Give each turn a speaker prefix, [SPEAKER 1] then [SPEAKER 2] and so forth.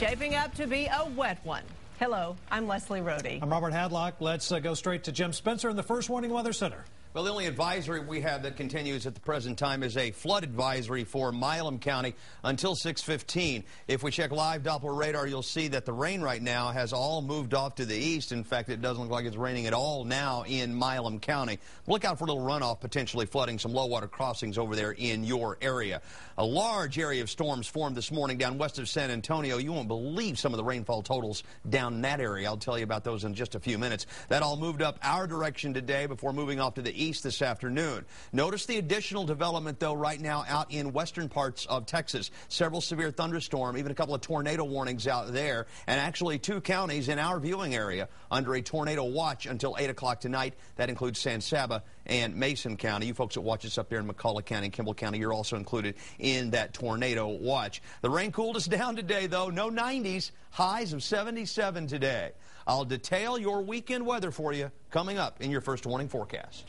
[SPEAKER 1] shaping up to be a wet one. Hello, I'm Leslie Rohde. I'm Robert Hadlock. Let's uh, go straight to Jim Spencer in the First Warning Weather Center.
[SPEAKER 2] Well, the only advisory we have that continues at the present time is a flood advisory for Milam County until 615. If we check live Doppler radar, you'll see that the rain right now has all moved off to the east. In fact, it doesn't look like it's raining at all now in Milam County. Look out for a little runoff, potentially flooding some low water crossings over there in your area. A large area of storms formed this morning down west of San Antonio. You won't believe some of the rainfall totals down around that area. I'll tell you about those in just a few minutes. That all moved up our direction today before moving off to the east this afternoon. Notice the additional development, though, right now out in western parts of Texas. Several severe thunderstorm, even a couple of tornado warnings out there, and actually two counties in our viewing area under a tornado watch until 8 o'clock tonight. That includes San Saba and Mason County. You folks that watch us up there in McCullough County and Kimball County, you're also included in that tornado watch. The rain cooled us down today, though. No 90s. Highs of 77 today. I'll detail your weekend weather for you coming up in your first warning forecast.